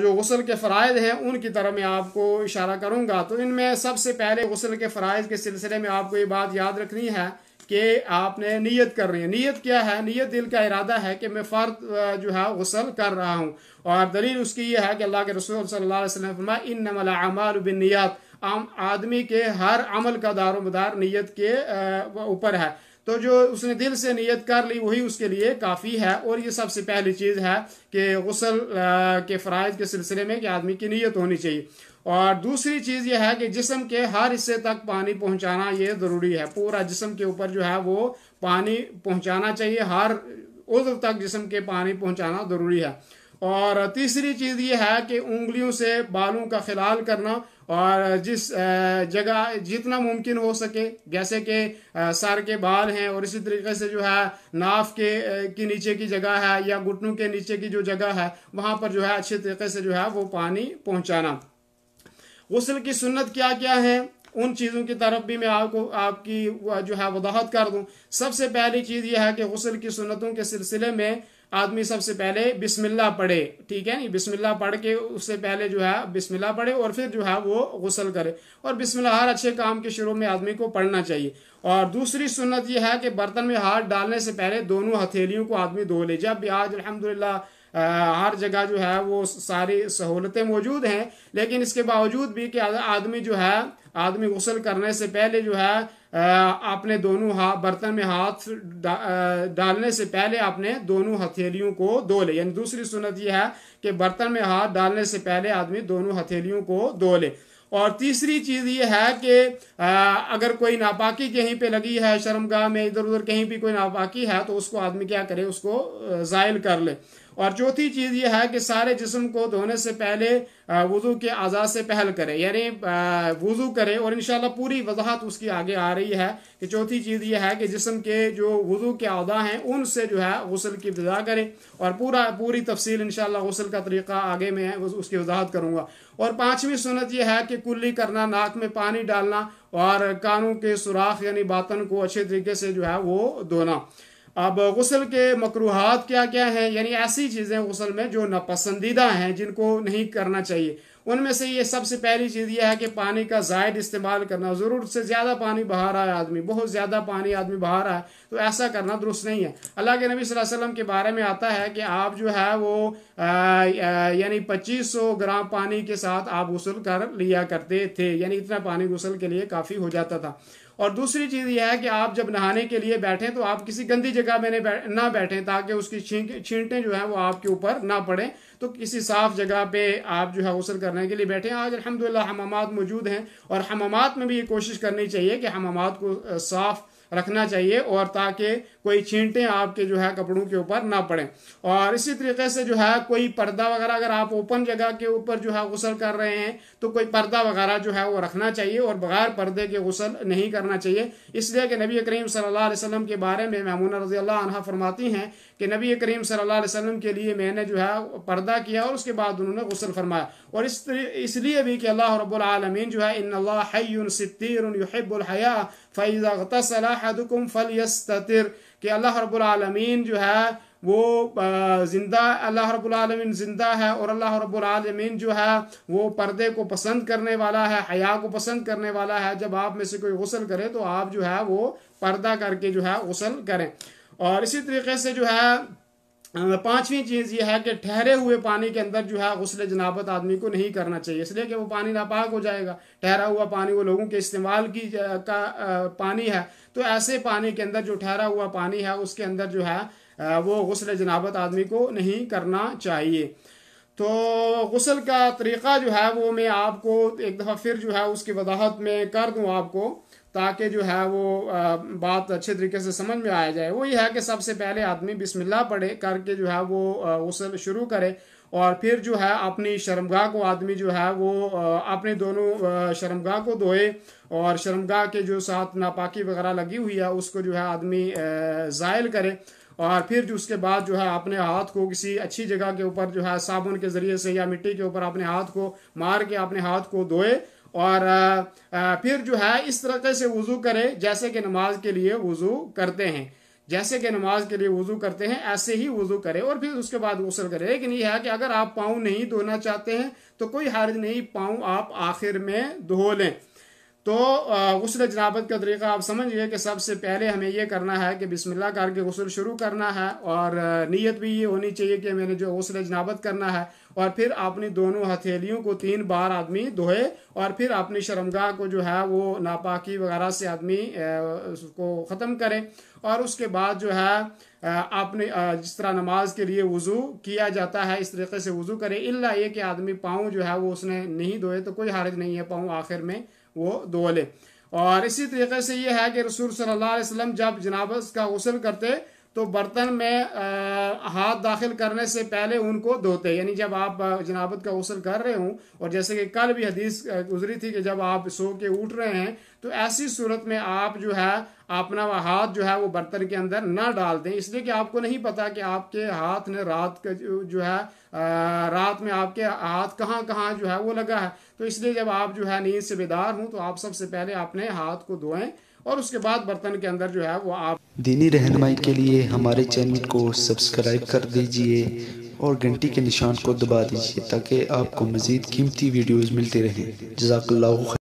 جو غسل کے فرائض ہیں ان کی طرح میں آپ کو اشارہ کروں گا تو ان میں سب سے پہلے غسل کے فرائض کے سلسلے میں آپ کو یہ بات یاد رکھنی ہے کہ آپ نے نیت کر رہی ہے نیت کیا ہے نیت دل کا ارادہ ہے کہ میں فرد جو ہے غسل کر رہا ہوں اور دلیل اس کی یہ ہے کہ اللہ کے رسول صلی اللہ علیہ وسلم الاعمال بالنیات عام آدمی کے ہر عمل کا دار و مدار نیت کے اوپر ہے تو جو اس نے دل سے نیت کر لی وہی اس کے لیے کافی ہے اور یہ سب سے پہلی چیز ہے کہ غسل کے فرائض کے سلسلے میں کہ آدمی کی نیت ہونی چاہیے اور دوسری چیز یہ ہے کہ جسم کے ہر حصے تک پانی پہنچانا یہ ضروری ہے پورا جسم کے اوپر جو ہے وہ پانی پہنچانا چاہیے ہر عضو تک جسم کے پانی پہنچانا ضروری ہے اور تیسری چیز یہ ہے کہ انگلیوں سے بالوں کا خلال کرنا اور جس جگہ جتنا ممکن ہو سکے جیسے کہ سر کے بال ہیں اور اسی طریقے سے جو ہے ناف کے کی نیچے کی جگہ ہے یا گھٹنوں کے نیچے کی جو جگہ ہے وہاں پر جو ہے اچھے طریقے سے جو ہے وہ پانی پہنچانا غسل کی سنت کیا کیا ہے ان چیزوں کی طرف بھی میں آپ کو آپ کی جو ہے وضاحت کر دوں سب سے پہلی چیز یہ ہے کہ غسل کی سنتوں کے سلسلے میں آدمی سب سے پہلے بسم اللہ پڑھے ٹھیک ہے نہیں بسم اللہ پڑھ کے اس سے پہلے جو ہے بسم اللہ پڑھے اور پھر جو ہے وہ غسل کرے اور بسم اللہ ہر اچھے کام کے شروع میں آدمی کو پڑھنا چاہیے اور دوسری سنت یہ ہے کہ برتن میں ہاتھ ڈالنے سے پہلے دونوں ہتھیلیوں کو آدمی دھو لے جب بھی آج الحمدللہ ہر جگہ جو ہے وہ ساری سہولتیں موجود ہیں لیکن اس کے باوجود بھی کہ آدمی جو ہے آدمی غسل کرنے سے پہلے جو ہے اپنے دونوں برتن میں ہاتھ ڈالنے سے پہلے اپنے دونوں ہتھیلیوں کو دولے یعنی دوسری سنت یہ ہے کہ برتن میں ہاتھ ڈالنے سے پہلے آدمی دونوں ہتھیلیوں کو دھو لے اور تیسری چیز یہ ہے کہ اگر کوئی ناپاکی کہیں پہ لگی ہے شرمگاہ میں ادھر ادھر کہیں بھی کوئی ناپاکی ہے تو اس کو آدمی کیا کرے اس کو زائل کر لے اور چوتھی چیز یہ ہے کہ سارے جسم کو دھونے سے پہلے وضو کے آزا سے پہل کرے یعنی وضو کرے اور انشاءاللہ پوری وضاحت اس کی آگے آ رہی ہے کہ چوتھی چیز یہ ہے کہ جسم کے جو وضو کے آزا ہیں ان سے جو ہے غسل کی ابتدا کرے اور پورا پوری تفصیل انشاءاللہ غسل کا طریقہ آگے میں اس کی وضاحت کروں گا اور پانچویں سنت یہ ہے کہ کلی کرنا ناک میں پانی ڈالنا اور کانوں کے سوراخ یعنی باطن کو اچھے طریقے سے جو ہے وہ دھونا اب غسل کے مقروحات کیا کیا ہیں یعنی ایسی چیزیں غسل میں جو ناپسندیدہ ہیں جن کو نہیں کرنا چاہیے ان میں سے یہ سب سے پہلی چیز یہ ہے کہ پانی کا زائد استعمال کرنا ضرور سے زیادہ پانی بہا رہا ہے آدمی بہت زیادہ پانی آدمی بہا رہا ہے تو ایسا کرنا درست نہیں ہے اللہ کے نبی صلی اللہ علیہ وسلم کے بارے میں آتا ہے کہ آپ جو ہے وہ یعنی پچیس سو گرام پانی کے ساتھ آپ غسل کر لیا کرتے تھے یعنی اتنا پانی غسل کے لیے کافی ہو جاتا تھا اور دوسری چیز یہ ہے کہ آپ جب نہانے کے لیے بیٹھیں تو آپ کسی گندی جگہ میں نہ بیٹھیں تاکہ اس کی چھینٹیں جو ہیں وہ آپ کے اوپر نہ پڑیں تو کسی صاف جگہ پہ آپ جو ہے غسل کرنے کے لیے بیٹھیں آج الحمدللہ حمامات موجود ہیں اور حمامات میں بھی یہ کوشش کرنی چاہیے کہ حمامات کو صاف رکھنا چاہیے اور تاکہ کوئی چھینٹیں آپ کے جو ہے کپڑوں کے اوپر نہ پڑیں اور اسی طریقے سے جو ہے کوئی پردہ وغیرہ اگر آپ اوپن جگہ کے اوپر جو ہے غسل کر رہے ہیں تو کوئی پردہ وغیرہ جو ہے وہ رکھنا چاہیے اور بغیر پردے کے غسل نہیں کرنا چاہیے اس لیے کہ نبی کریم صلی اللہ علیہ وسلم کے بارے میں محمود رضی اللہ عنہ فرماتی ہیں کہ نبی کریم صلی اللہ علیہ وسلم کے لیے میں نے جو ہے پردہ کیا اور اس کے بعد انہوں نے غسل فرمایا اور اس لیے بھی کہ اللہ رب العالمین جو ہے ان اللہ حی ستیر یحب الحیا فیضا فیض احدکم فلیستتر کہ اللہ رب العالمین جو ہے ہے وہ زندہ زندہ اللہ رب العالمین اور اللہ رب العالمین جو ہے وہ پردے کو پسند کرنے والا ہے حیا کو پسند کرنے والا ہے جب آپ میں سے کوئی غسل کرے تو آپ جو ہے وہ پردہ کر کے جو ہے غسل کریں اور اسی طریقے سے جو ہے پانچویں چیز یہ ہے کہ ٹھہرے ہوئے پانی کے اندر جو ہے غسل جنابت آدمی کو نہیں کرنا چاہیے اس لیے کہ وہ پانی ناپاک ہو جائے گا ٹھہرا ہوا پانی وہ لوگوں کے استعمال کی کا پانی ہے تو ایسے پانی کے اندر جو ٹھہرا ہوا پانی ہے اس کے اندر جو ہے وہ غسل جنابت آدمی کو نہیں کرنا چاہیے تو غسل کا طریقہ جو ہے وہ میں آپ کو ایک دفعہ پھر جو ہے اس کی وضاحت میں کر دوں آپ کو تاکہ جو ہے وہ بات اچھے طریقے سے سمجھ میں آیا جائے وہی ہے کہ سب سے پہلے آدمی بسم اللہ پڑھے کر کے جو ہے وہ غسل شروع کرے اور پھر جو ہے اپنی شرمگاہ کو آدمی جو ہے وہ اپنے دونوں شرمگاہ کو دھوئے اور شرمگاہ کے جو ساتھ ناپاکی وغیرہ لگی ہوئی ہے اس کو جو ہے آدمی زائل کرے اور پھر جو اس کے بعد جو ہے اپنے ہاتھ کو کسی اچھی جگہ کے اوپر جو ہے صابن کے ذریعے سے یا مٹی کے اوپر اپنے ہاتھ کو مار کے اپنے ہاتھ کو دھوئے اور پھر جو ہے اس طرح سے وضو کرے جیسے کہ نماز کے لیے وضو کرتے ہیں جیسے کہ نماز کے لیے وضو کرتے ہیں ایسے ہی وضو کرے اور پھر اس کے بعد غسل کرے لیکن یہ ہے کہ اگر آپ پاؤں نہیں دھونا چاہتے ہیں تو کوئی حرج نہیں پاؤں آپ آخر میں دھو لیں تو غسل جنابت کا طریقہ آپ سمجھ گئے کہ سب سے پہلے ہمیں یہ کرنا ہے کہ بسم اللہ کر کے غسل شروع کرنا ہے اور نیت بھی یہ ہونی چاہیے کہ میں نے جو غسل جنابت کرنا ہے اور پھر اپنی دونوں ہتھیلیوں کو تین بار آدمی دھوئے اور پھر اپنی شرمگاہ کو جو ہے وہ ناپاکی وغیرہ سے آدمی اس کو ختم کرے اور اس کے بعد جو ہے اپنے جس طرح نماز کے لیے وضو کیا جاتا ہے اس طریقے سے وضو کرے اللہ یہ کہ آدمی پاؤں جو ہے وہ اس نے نہیں دھوئے تو کوئی حرج نہیں ہے پاؤں آخر میں وہ دولے اور اسی طریقے سے یہ ہے کہ رسول صلی اللہ علیہ وسلم جب جنابس کا غسل کرتے تو برتن میں ہاتھ داخل کرنے سے پہلے ان کو دھوتے یعنی جب آپ جنابت کا غسل کر رہے ہوں اور جیسے کہ کل بھی حدیث گزری تھی کہ جب آپ سو کے اٹھ رہے ہیں تو ایسی صورت میں آپ جو ہے اپنا ہاتھ جو ہے وہ برتن کے اندر نہ ڈال دیں اس لیے کہ آپ کو نہیں پتا کہ آپ کے ہاتھ نے رات کا جو ہے رات میں آپ کے ہاتھ کہاں کہاں جو ہے وہ لگا ہے تو اس لیے جب آپ جو ہے نیند سے بیدار ہوں تو آپ سب سے پہلے اپنے ہاتھ کو دھوئیں اور اس کے بعد برتن کے اندر جو ہے وہ آپ دینی رہنمائی کے لیے ہمارے چینل کو سبسکرائب کر دیجئے اور گھنٹی کے نشان کو دبا دیجئے تاکہ آپ کو مزید قیمتی ویڈیوز ملتے رہیں جزاک اللہ خیر